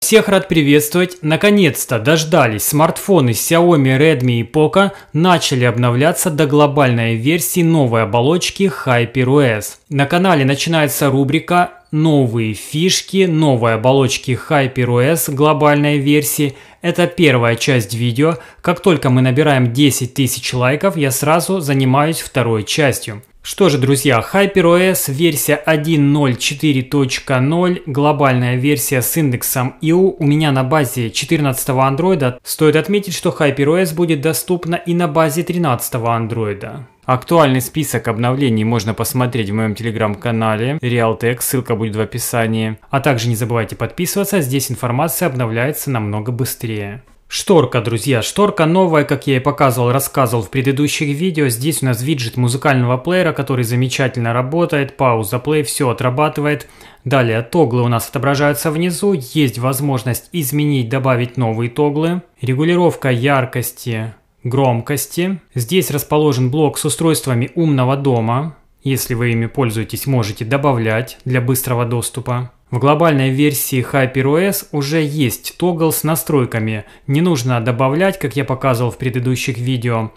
Всех рад приветствовать! Наконец-то дождались! Смартфоны Xiaomi, Redmi и Poco начали обновляться до глобальной версии новой оболочки HyperOS. На канале начинается рубрика «Новые фишки новой оболочки HyperOS глобальной версии». Это первая часть видео. Как только мы набираем 10 тысяч лайков, я сразу занимаюсь второй частью. Что же, друзья, HyperOS версия 1.04.0, глобальная версия с индексом IO у меня на базе 14 Android. Стоит отметить, что HyperOS будет доступна и на базе 13 Android. Актуальный список обновлений можно посмотреть в моем телеграм-канале Realtek, ссылка будет в описании. А также не забывайте подписываться, здесь информация обновляется намного быстрее. Шторка, друзья, шторка новая, как я и показывал, рассказывал в предыдущих видео. Здесь у нас виджет музыкального плеера, который замечательно работает. Пауза, плей, все отрабатывает. Далее тоглы у нас отображаются внизу. Есть возможность изменить, добавить новые тоглы. Регулировка яркости, громкости. Здесь расположен блок с устройствами умного дома. Если вы ими пользуетесь, можете добавлять для быстрого доступа. В глобальной версии HyperOS уже есть тогл с настройками, не нужно добавлять, как я показывал в предыдущих видео.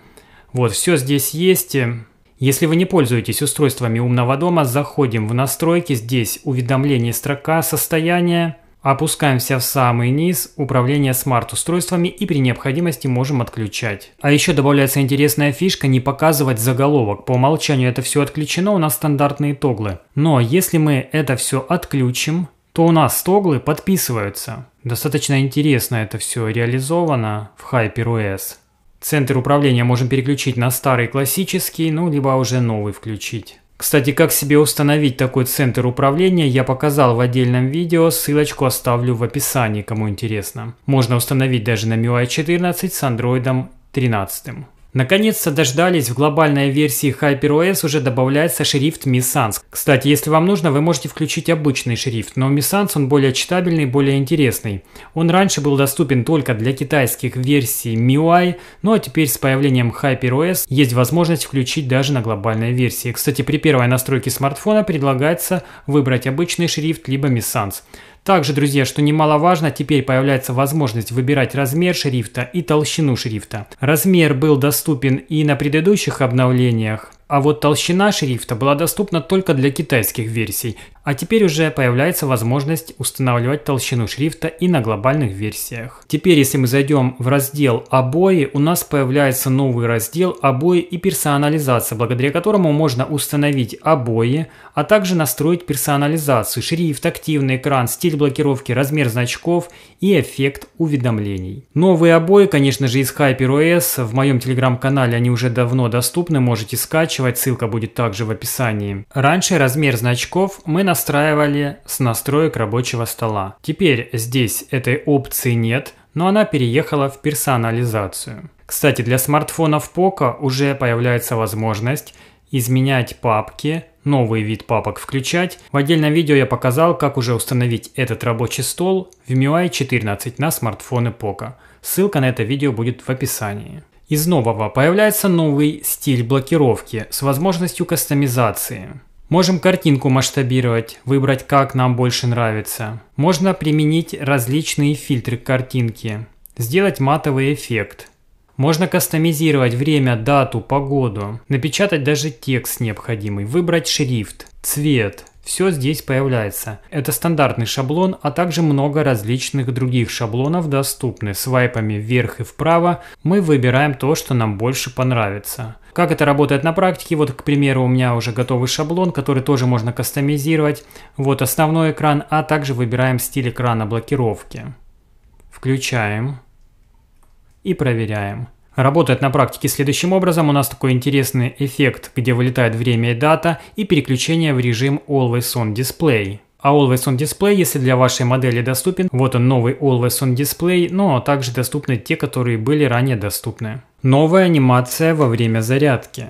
Вот, все здесь есть. Если вы не пользуетесь устройствами умного дома, заходим в настройки, здесь уведомление строка состояния. Опускаемся в самый низ управление смарт-устройствами и при необходимости можем отключать. А еще добавляется интересная фишка не показывать заголовок. По умолчанию это все отключено, у нас стандартные тоглы. Но если мы это все отключим, то у нас тоглы подписываются. Достаточно интересно это все реализовано в HyperOS. Центр управления можем переключить на старый классический, ну либо уже новый включить. Кстати, как себе установить такой центр управления, я показал в отдельном видео, ссылочку оставлю в описании, кому интересно. Можно установить даже на MIUI 14 с Android 13. Наконец-то дождались, в глобальной версии HyperOS уже добавляется шрифт Mi Sans. Кстати, если вам нужно, вы можете включить обычный шрифт, но Mi Sans он более читабельный, более интересный. Он раньше был доступен только для китайских версий MIUI, ну а теперь с появлением HyperOS есть возможность включить даже на глобальной версии. Кстати, при первой настройке смартфона предлагается выбрать обычный шрифт либо Mi Sans. Также, друзья, что немаловажно, теперь появляется возможность выбирать размер шрифта и толщину шрифта. Размер был доступен и на предыдущих обновлениях, а вот толщина шрифта была доступна только для китайских версий, а теперь уже появляется возможность устанавливать толщину шрифта и на глобальных версиях. Теперь, если мы зайдем в раздел «Обои», у нас появляется новый раздел «Обои и персонализация», благодаря которому можно установить обои, а также настроить персонализацию, шрифт, активный экран, стиль блокировки, размер значков и эффект уведомлений. Новые обои, конечно же, из HyperOS, в моем телеграм-канале они уже давно доступны, можете скачивать скачивать, ссылка будет также в описании. Раньше размер значков мы настраивали с настроек рабочего стола. Теперь здесь этой опции нет, но она переехала в персонализацию. Кстати, для смартфонов Poco уже появляется возможность изменять папки, новый вид папок включать. В отдельном видео я показал, как уже установить этот рабочий стол в MIUI 14 на смартфоны Poco. Ссылка на это видео будет в описании. Из нового появляется новый стиль блокировки с возможностью кастомизации. Можем картинку масштабировать, выбрать как нам больше нравится. Можно применить различные фильтры картинки, сделать матовый эффект. Можно кастомизировать время, дату, погоду, напечатать даже текст необходимый, выбрать шрифт, цвет, все здесь появляется. Это стандартный шаблон, а также много различных других шаблонов доступны. Свайпами вверх и вправо мы выбираем то, что нам больше понравится. Как это работает на практике? Вот, к примеру, у меня уже готовый шаблон, который тоже можно кастомизировать. Вот основной экран, а также выбираем стиль экрана блокировки. Включаем и проверяем. Работает на практике следующим образом. У нас такой интересный эффект, где вылетает время и дата и переключение в режим Always On Display. А Always On Display, если для вашей модели доступен, вот он новый Always On Display, но также доступны те, которые были ранее доступны. Новая анимация во время зарядки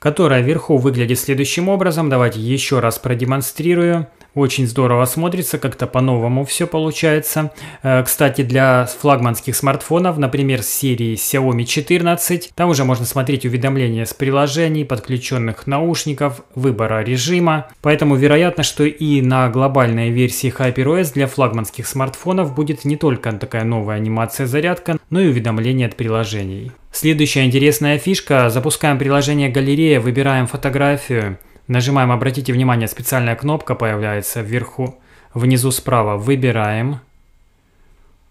которая вверху выглядит следующим образом. Давайте еще раз продемонстрирую. Очень здорово смотрится, как-то по-новому все получается. Э, кстати, для флагманских смартфонов, например, серии Xiaomi 14, там уже можно смотреть уведомления с приложений, подключенных наушников, выбора режима. Поэтому вероятно, что и на глобальной версии HyperOS для флагманских смартфонов будет не только такая новая анимация зарядка, но и уведомления от приложений. Следующая интересная фишка. Запускаем приложение «Галерея», выбираем фотографию. Нажимаем, обратите внимание, специальная кнопка появляется вверху, внизу справа. Выбираем.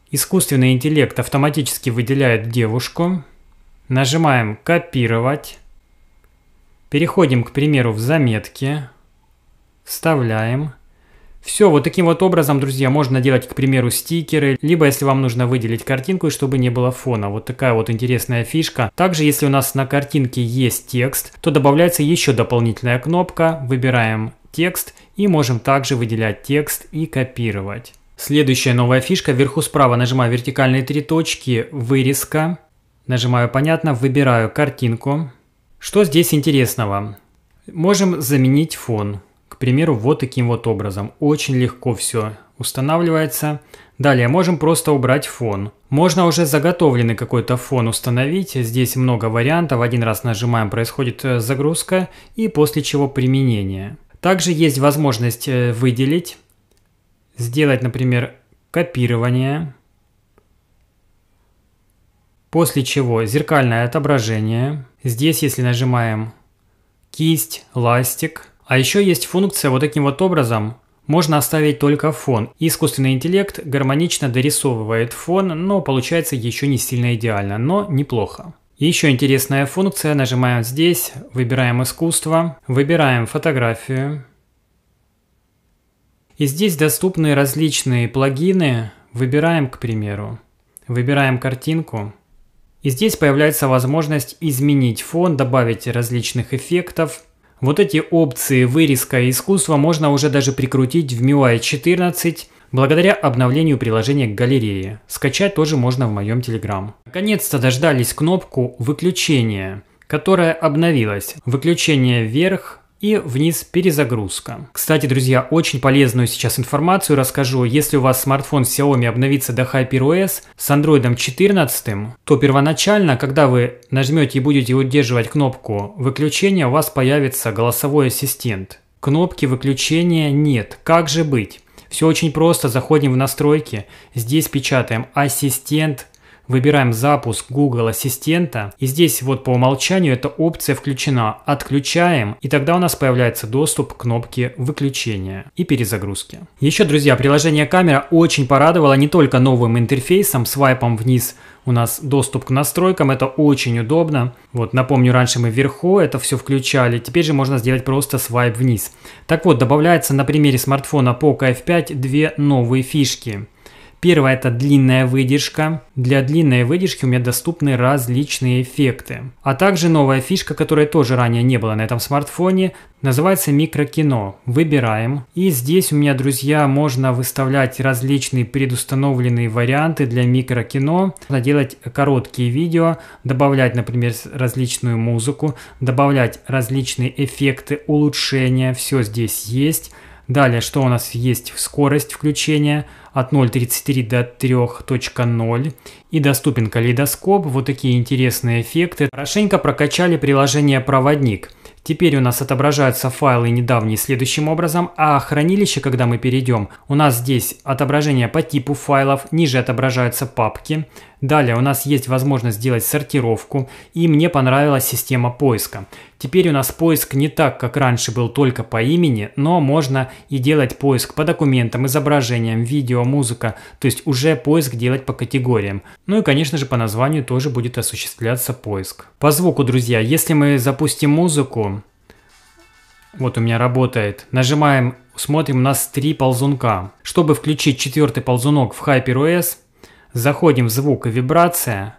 Искусственный интеллект автоматически выделяет девушку. Нажимаем «Копировать». Переходим, к примеру, в заметки. Вставляем. Все, вот таким вот образом, друзья, можно делать, к примеру, стикеры, либо если вам нужно выделить картинку, чтобы не было фона. Вот такая вот интересная фишка. Также, если у нас на картинке есть текст, то добавляется еще дополнительная кнопка. Выбираем текст и можем также выделять текст и копировать. Следующая новая фишка. Вверху справа нажимаю вертикальные три точки, вырезка. Нажимаю «Понятно», выбираю картинку. Что здесь интересного? Можем заменить фон. К примеру, вот таким вот образом. Очень легко все устанавливается. Далее можем просто убрать фон. Можно уже заготовленный какой-то фон установить. Здесь много вариантов. Один раз нажимаем, происходит э, загрузка и после чего применение. Также есть возможность э, выделить, сделать, например, копирование. После чего зеркальное отображение. Здесь, если нажимаем кисть, ластик, а еще есть функция вот таким вот образом. Можно оставить только фон. Искусственный интеллект гармонично дорисовывает фон, но получается еще не сильно идеально, но неплохо. Еще интересная функция. Нажимаем здесь, выбираем искусство, выбираем фотографию. И здесь доступны различные плагины. Выбираем, к примеру. Выбираем картинку. И здесь появляется возможность изменить фон, добавить различных эффектов. Вот эти опции вырезка и искусство можно уже даже прикрутить в MIUI 14 благодаря обновлению приложения к галерее. Скачать тоже можно в моем Telegram. Наконец-то дождались кнопку выключения, которая обновилась. Выключение вверх, и вниз перезагрузка. Кстати, друзья, очень полезную сейчас информацию расскажу. Если у вас смартфон Xiaomi обновится до HyperOS с Android 14, то первоначально, когда вы нажмете и будете удерживать кнопку выключения, у вас появится голосовой ассистент. Кнопки выключения нет. Как же быть? Все очень просто. Заходим в настройки. Здесь печатаем «Ассистент Выбираем запуск Google Ассистента. И здесь вот по умолчанию эта опция включена. Отключаем. И тогда у нас появляется доступ к кнопке выключения и перезагрузки. Еще, друзья, приложение камера очень порадовало не только новым интерфейсом, свайпом вниз у нас доступ к настройкам, это очень удобно. Вот, напомню, раньше мы вверху это все включали, теперь же можно сделать просто свайп вниз. Так вот, добавляется на примере смартфона Poco F5 две новые фишки. Первое – это длинная выдержка. Для длинной выдержки у меня доступны различные эффекты. А также новая фишка, которая тоже ранее не была на этом смартфоне, называется микрокино. Выбираем. И здесь у меня, друзья, можно выставлять различные предустановленные варианты для микрокино. Можно делать короткие видео, добавлять, например, различную музыку, добавлять различные эффекты, улучшения. Все здесь есть. Далее, что у нас есть скорость включения от 0.33 до 3.0 и доступен калейдоскоп. Вот такие интересные эффекты. Хорошенько прокачали приложение «Проводник». Теперь у нас отображаются файлы недавние следующим образом, а хранилище, когда мы перейдем, у нас здесь отображение по типу файлов, ниже отображаются папки, Далее у нас есть возможность сделать сортировку, и мне понравилась система поиска. Теперь у нас поиск не так, как раньше был только по имени, но можно и делать поиск по документам, изображениям, видео, музыка, то есть уже поиск делать по категориям. Ну и, конечно же, по названию тоже будет осуществляться поиск. По звуку, друзья, если мы запустим музыку, вот у меня работает. Нажимаем, смотрим, у нас три ползунка. Чтобы включить четвертый ползунок в HyperOS, Заходим в звук и вибрация.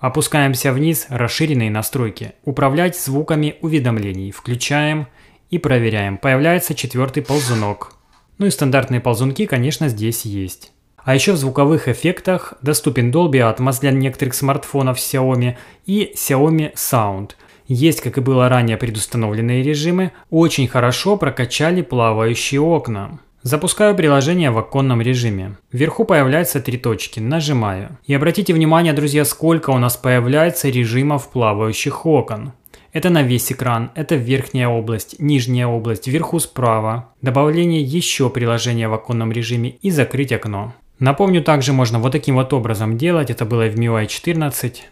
Опускаемся вниз расширенные настройки. Управлять звуками уведомлений. Включаем и проверяем. Появляется четвертый ползунок. Ну и стандартные ползунки, конечно, здесь есть. А еще в звуковых эффектах доступен Dolby Atmos для некоторых смартфонов Xiaomi и Xiaomi Sound. Есть, как и было ранее, предустановленные режимы. Очень хорошо прокачали плавающие окна. Запускаю приложение в оконном режиме. Вверху появляются три точки, нажимаю. И обратите внимание, друзья, сколько у нас появляется режимов плавающих окон. Это на весь экран, это верхняя область, нижняя область, вверху справа. Добавление еще приложения в оконном режиме и закрыть окно. Напомню, также можно вот таким вот образом делать, это было в MIUI 14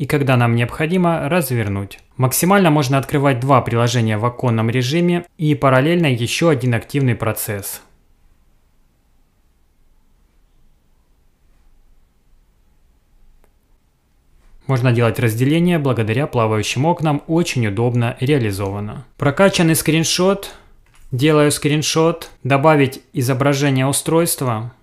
и когда нам необходимо развернуть. Максимально можно открывать два приложения в оконном режиме и параллельно еще один активный процесс. Можно делать разделение благодаря плавающим окнам, очень удобно реализовано. Прокачанный скриншот. Делаю скриншот. Добавить изображение устройства.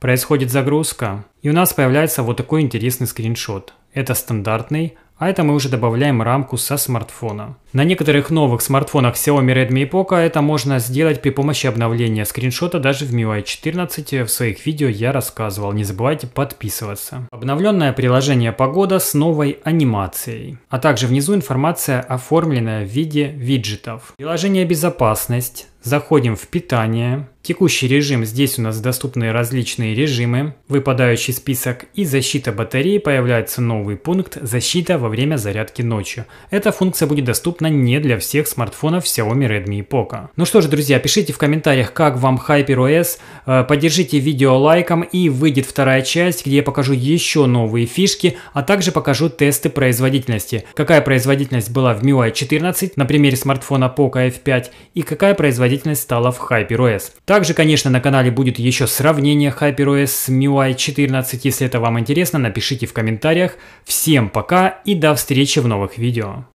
Происходит загрузка. И у нас появляется вот такой интересный скриншот. Это стандартный а это мы уже добавляем рамку со смартфона. На некоторых новых смартфонах Xiaomi, Redmi и Poco это можно сделать при помощи обновления скриншота даже в MIUI 14. В своих видео я рассказывал, не забывайте подписываться. Обновленное приложение Погода с новой анимацией. А также внизу информация, оформленная в виде виджетов. Приложение Безопасность. Заходим в питание, Текущий режим. Здесь у нас доступны различные режимы, выпадающий список и защита батареи. Появляется новый пункт «Защита во время зарядки ночью». Эта функция будет доступна не для всех смартфонов Xiaomi, Redmi и Poco. Ну что ж, друзья, пишите в комментариях, как вам HyperOS. Э, поддержите видео лайком и выйдет вторая часть, где я покажу еще новые фишки, а также покажу тесты производительности. Какая производительность была в MIUI 14 на примере смартфона Poco F5 и какая производительность стала в HyperOS. Также, конечно, на канале будет еще сравнение HyperOS с MIUI 14. Если это вам интересно, напишите в комментариях. Всем пока и до встречи в новых видео.